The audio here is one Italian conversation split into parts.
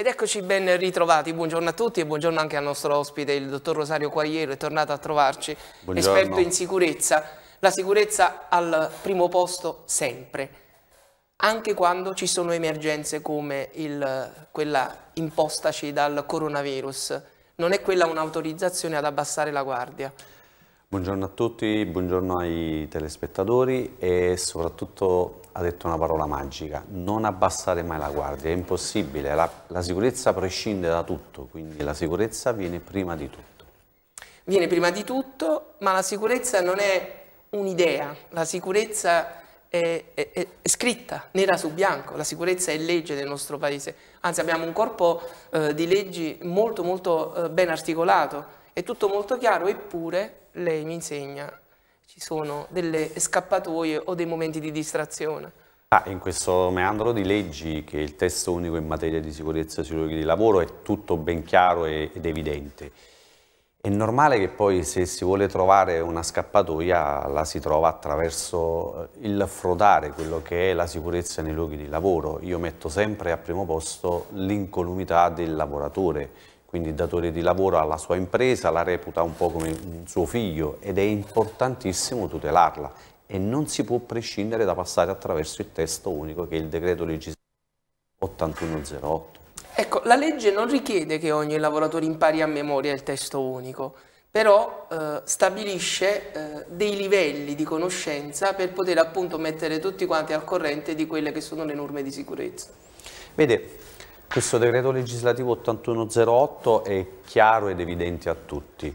Ed eccoci ben ritrovati, buongiorno a tutti e buongiorno anche al nostro ospite, il dottor Rosario Quagliero, è tornato a trovarci, buongiorno. esperto in sicurezza. La sicurezza al primo posto sempre, anche quando ci sono emergenze come il, quella impostaci dal coronavirus. Non è quella un'autorizzazione ad abbassare la guardia. Buongiorno a tutti, buongiorno ai telespettatori e soprattutto ha detto una parola magica, non abbassare mai la guardia, è impossibile, la, la sicurezza prescinde da tutto, quindi la sicurezza viene prima di tutto. Viene prima di tutto, ma la sicurezza non è un'idea, la sicurezza è, è, è, scritta nera su bianco, la sicurezza è legge del nostro paese, anzi abbiamo un corpo eh, di leggi molto molto eh, ben articolato, è tutto molto chiaro, eppure lei mi insegna ci sono delle scappatoie o dei momenti di distrazione. Ah, in questo meandro di leggi che il testo unico in materia di sicurezza sui luoghi di lavoro è tutto ben chiaro ed evidente. È normale che poi se si vuole trovare una scappatoia la si trova attraverso eh, il frodare quello che è la sicurezza nei luoghi di lavoro. Io metto sempre a primo posto l'incolumità del lavoratore, quindi datore di lavoro alla sua impresa la reputa un po' come suo figlio ed è importantissimo tutelarla e non si può prescindere da passare attraverso il testo unico che è il decreto legislativo 8108. Ecco, la legge non richiede che ogni lavoratore impari a memoria il testo unico, però eh, stabilisce eh, dei livelli di conoscenza per poter appunto mettere tutti quanti al corrente di quelle che sono le norme di sicurezza. Vede, questo decreto legislativo 8108 è chiaro ed evidente a tutti.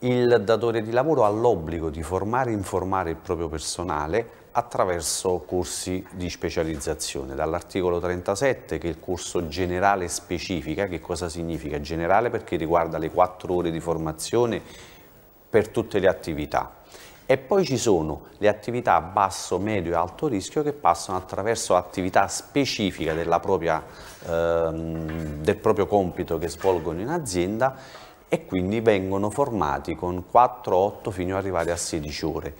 Il datore di lavoro ha l'obbligo di formare e informare il proprio personale attraverso corsi di specializzazione. Dall'articolo 37 che è il corso generale specifica, che cosa significa? Generale perché riguarda le quattro ore di formazione per tutte le attività. E poi ci sono le attività a basso, medio e alto rischio che passano attraverso attività specifica propria, ehm, del proprio compito che svolgono in azienda e quindi vengono formati con 4, 8 fino ad arrivare a 16 ore.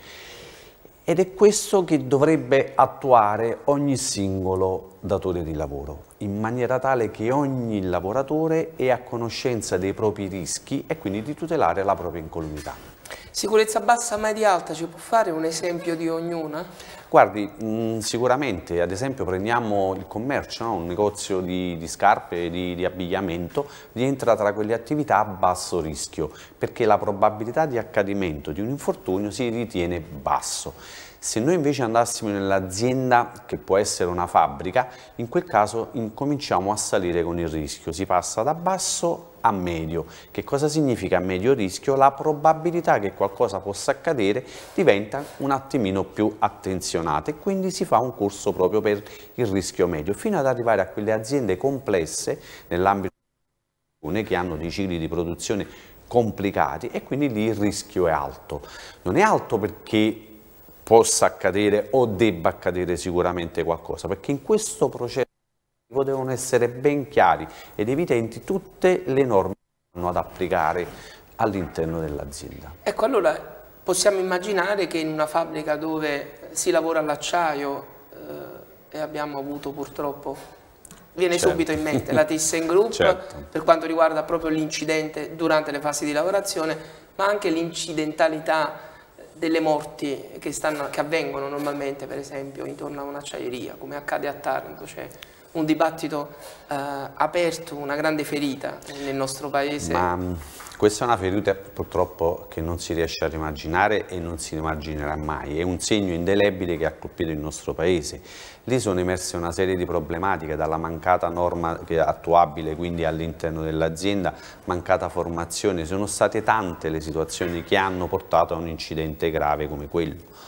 Ed è questo che dovrebbe attuare ogni singolo datore di lavoro, in maniera tale che ogni lavoratore è a conoscenza dei propri rischi e quindi di tutelare la propria incolumità. Sicurezza bassa, media alta, ci può fare un esempio di ognuna? Guardi, mm, sicuramente, ad esempio prendiamo il commercio, no? un negozio di, di scarpe, di, di, abbigliamento, rientra tra quelle attività a basso rischio, perché la probabilità di accadimento di un infortunio si ritiene basso. Se noi invece andassimo nell'azienda, che può essere una fabbrica, in quel caso incominciamo a salire con il rischio, si passa da basso a medio. Che cosa significa medio rischio? La probabilità che qualcosa possa accadere diventa un attimino più attenzionata e quindi si fa un corso proprio per il rischio medio, fino ad arrivare a quelle aziende complesse nell'ambito che hanno dei cicli di produzione complicati e quindi lì il rischio è alto. Non è alto perché possa accadere o debba accadere sicuramente qualcosa, perché in questo processo devono essere ben chiari ed evidenti tutte le norme che vanno ad applicare all'interno dell'azienda. Ecco, allora possiamo immaginare che in una fabbrica dove si lavora all'acciaio eh, e abbiamo avuto purtroppo viene certo. subito in mente la ThyssenKrupp certo. per quanto riguarda proprio l'incidente durante le fasi di lavorazione, ma anche l'incidentalità delle morti che, stanno, che, avvengono normalmente, per esempio, intorno a un'acciaieria, come accade a Taranto. C'è un dibattito eh, aperto, una grande ferita nel nostro paese. Ma mm, questa è una ferita purtroppo che non si riesce a rimarginare e non si rimarginerà mai, è un segno indelebile che ha colpito il nostro Paese. Lì sono emerse una serie di problematiche, dalla mancata norma attuabile quindi all'interno dell'azienda, mancata formazione, sono state tante le situazioni che hanno portato a un incidente grave come quello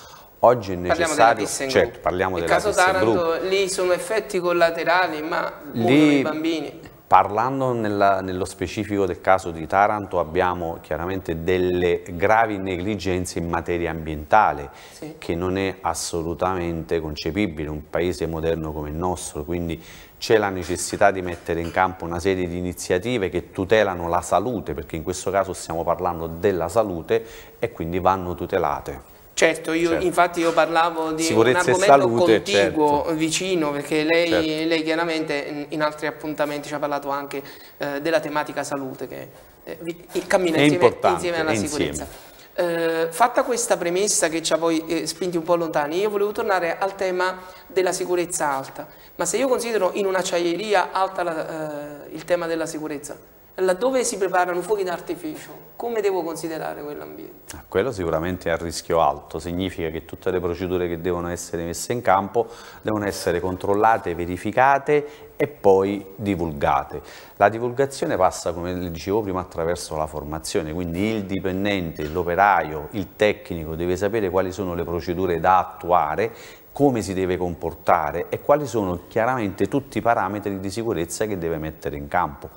oggi è necessario certo, parliamo il della caso Taranto lì sono effetti collaterali ma lì, i bambini Parlando nella, nello specifico del caso di Taranto abbiamo chiaramente delle gravi negligenze in materia ambientale sì. che non è assolutamente concepibile un paese moderno come il nostro, quindi c'è la necessità di mettere in campo una serie di iniziative che tutelano la salute, perché in questo caso stiamo parlando della salute e quindi vanno tutelate. Certo, io, certo. infatti io parlavo di Sicurezza un argomento salute, certo. contiguo, certo. vicino, perché lei, certo. lei, chiaramente in altri appuntamenti ci ha parlato anche eh, della tematica salute che eh, cammina insieme, insieme, alla sicurezza. Eh, fatta questa premessa che ci ha poi eh, spinti un po' lontani, io volevo tornare al tema della sicurezza alta, ma se io considero in un'acciaieria alta la, eh, il tema della sicurezza, laddove si preparano fuochi d'artificio, come devo considerare quell'ambiente? Ah, quello sicuramente è a rischio alto, significa che tutte le procedure che devono essere messe in campo devono essere controllate, verificate e poi divulgate. La divulgazione passa, come dicevo prima, attraverso la formazione, quindi il dipendente, l'operaio, il tecnico deve sapere quali sono le procedure da attuare come si deve comportare e quali sono chiaramente tutti i parametri di sicurezza che deve mettere in campo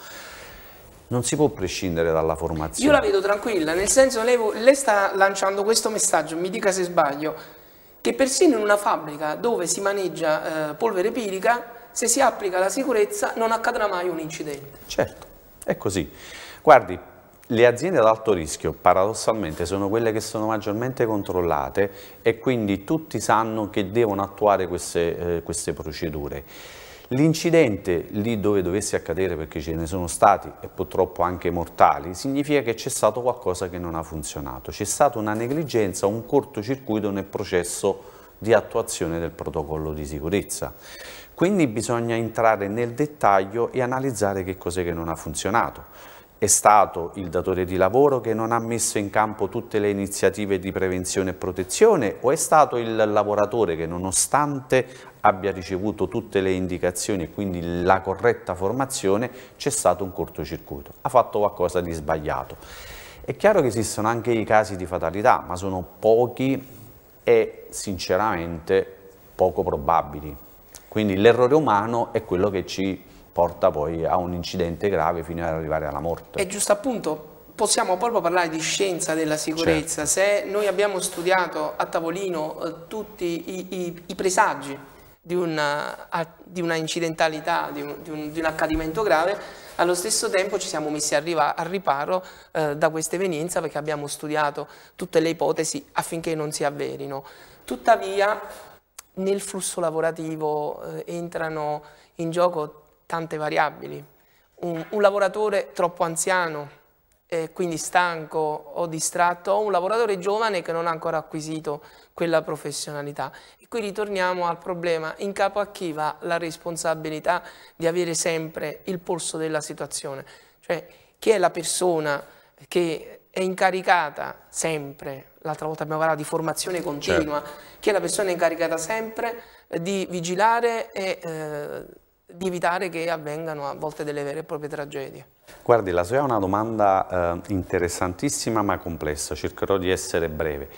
non si può prescindere dalla formazione. Io la vedo tranquilla, nel senso lei, lei sta lanciando questo messaggio, mi dica se sbaglio, che persino in una fabbrica dove si maneggia eh, polvere pirica, se si applica la sicurezza non accadrà mai un incidente. Certo, è così. Guardi, le aziende ad alto rischio paradossalmente sono quelle che sono maggiormente controllate e quindi tutti sanno che devono attuare queste, eh, queste procedure. L'incidente lì dove dovesse accadere, perché ce ne sono stati e purtroppo anche mortali, significa che c'è stato qualcosa che non ha funzionato, c'è stata una negligenza, un cortocircuito nel processo di attuazione del protocollo di sicurezza. Quindi bisogna entrare nel dettaglio e analizzare che cos'è che non ha funzionato. È stato il datore di lavoro che non ha messo in campo tutte le iniziative di prevenzione e protezione o è stato il lavoratore che nonostante abbia ricevuto tutte le indicazioni e quindi la corretta formazione, c'è stato un cortocircuito, ha fatto qualcosa di sbagliato. È chiaro che esistono anche i casi di fatalità, ma sono pochi e sinceramente poco probabili. Quindi l'errore umano è quello che ci porta poi a un incidente grave fino ad arrivare alla morte. E giusto appunto, possiamo proprio parlare di scienza della sicurezza, certo. se noi abbiamo studiato a tavolino eh, tutti i, i, i presagi di una, di una incidentalità, di un, di, un, di un, accadimento grave, allo stesso tempo ci siamo messi arriva, al riparo eh, da questa evenienza perché abbiamo studiato tutte le ipotesi affinché non si avverino. Tuttavia nel flusso lavorativo eh, entrano in gioco tante variabili. Un, un lavoratore troppo anziano eh, quindi stanco o distratto, o un lavoratore giovane che non ha ancora acquisito quella professionalità. E qui ritorniamo al problema, in capo a chi va la responsabilità di avere sempre il polso della situazione? Cioè chi è la persona che è incaricata sempre, l'altra volta abbiamo parlato di formazione certo. continua, certo. chi è la persona incaricata sempre di vigilare e... Eh, di evitare che avvengano a volte delle vere e proprie tragedie. Guardi, la sua è una domanda eh, interessantissima ma complessa, cercherò di essere breve.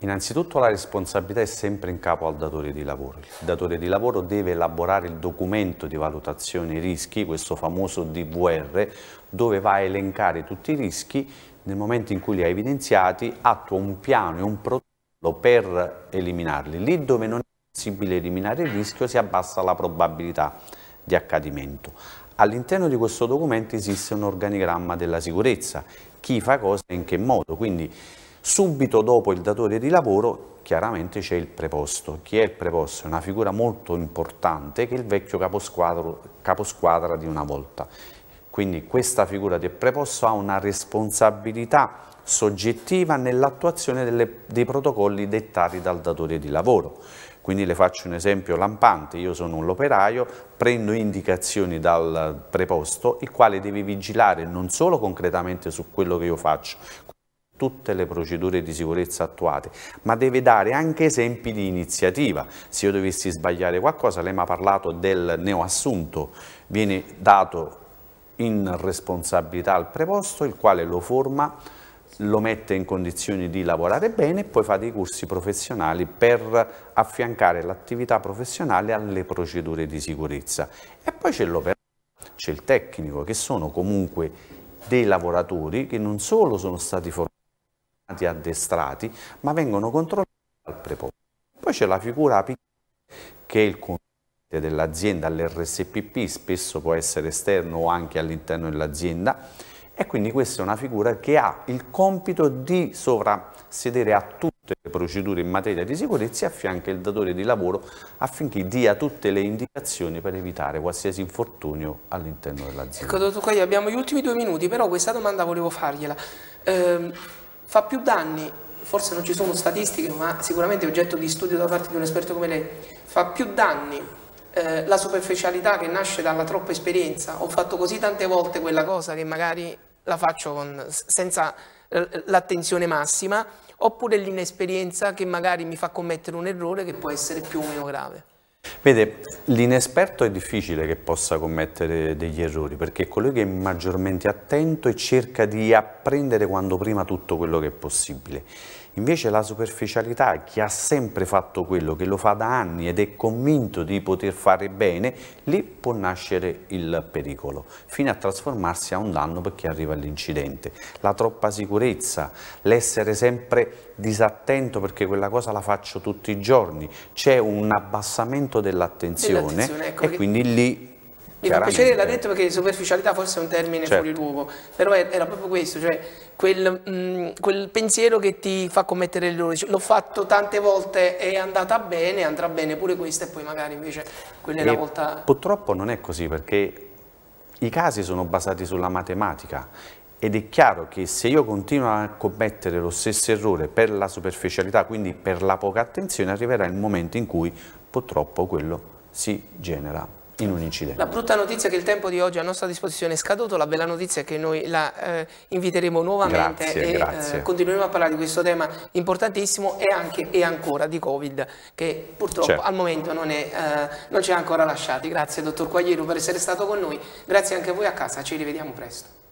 Innanzitutto la responsabilità è sempre in capo al datore di lavoro. Il datore di lavoro deve elaborare il documento di valutazione rischi, questo famoso DVR, dove va a elencare tutti i rischi, nel momento in cui li ha evidenziati attua un piano e un protocollo per eliminarli. Lì dove non è possibile eliminare il rischio si abbassa la probabilità di accadimento. All'interno di questo documento esiste un organigramma della sicurezza, chi fa cosa e in che modo, quindi subito dopo il datore di lavoro chiaramente c'è il preposto. Chi è il preposto? È una figura molto importante che è il vecchio caposquadra di una volta. Quindi questa figura del preposto ha una responsabilità soggettiva nell'attuazione dei protocolli dettati dal datore di lavoro. Quindi le faccio un esempio lampante, io sono un operaio, prendo indicazioni dal preposto, il quale deve vigilare non solo concretamente su quello che io faccio, tutte le procedure di sicurezza attuate, ma deve dare anche esempi di iniziativa. Se io dovessi sbagliare qualcosa, lei mi ha parlato del neoassunto, viene dato in responsabilità al preposto, il quale lo forma, lo mette in condizioni di lavorare bene e poi fa dei corsi professionali per affiancare l'attività professionale alle procedure di sicurezza. E poi c'è l'operato, c'è il tecnico, che sono comunque dei lavoratori che non solo sono stati formati, addestrati, ma vengono controllati dal preposto. Poi c'è la figura che è il consulente dell'azienda, l'RSPP, spesso può essere esterno o anche all'interno dell'azienda, e quindi questa è una figura che ha il compito di sovrasedere a tutte le procedure in materia di sicurezza e affianca il datore di lavoro affinché dia tutte le indicazioni per evitare qualsiasi infortunio all'interno dell'azienda. Ecco, dottor Quaglio, abbiamo gli ultimi due minuti, però questa domanda volevo fargliela. Eh, fa più danni forse non ci sono statistiche, ma sicuramente è oggetto di studio da parte di un esperto come lei, fa più danni eh, la superficialità che nasce dalla troppa esperienza. Ho fatto così tante volte quella cosa che magari la faccio con, senza l'attenzione massima, oppure l'inesperienza che magari mi fa commettere un errore che può essere più o meno grave. Vede, l'inesperto è difficile che possa commettere degli errori, perché è colui che è maggiormente attento e cerca di apprendere quando prima tutto quello che è possibile. Invece la superficialità, chi ha sempre fatto quello, che lo fa da anni ed è convinto di poter fare bene, lì può nascere il pericolo, fino a trasformarsi a un danno per chi arriva all'incidente. La troppa sicurezza, l'essere sempre disattento perché quella cosa la faccio tutti i giorni, c'è un abbassamento dell'attenzione ecco e che... quindi lì mi fa piacere l'ha detto perché superficialità forse è un termine certo. fuori luogo, però era proprio questo, cioè quel, mh, mm, quel pensiero che ti fa commettere l'errore. L'ho fatto tante volte, è andata bene, andrà bene pure questa e poi magari invece quella è la volta... Purtroppo non è così perché i casi sono basati sulla matematica ed è chiaro che se io continuo a commettere lo stesso errore per la superficialità, quindi per la poca attenzione, arriverà il momento in cui purtroppo quello si genera in un incidente. La brutta notizia è che il tempo di oggi a nostra disposizione è scaduto, la bella notizia è che noi la eh, inviteremo nuovamente grazie, e grazie. Eh, continueremo a parlare di questo tema importantissimo e, anche, e ancora di Covid che purtroppo certo. al momento non, eh, non ci ha ancora lasciati. Grazie dottor Quagliero per essere stato con noi, grazie anche a voi a casa, ci rivediamo presto.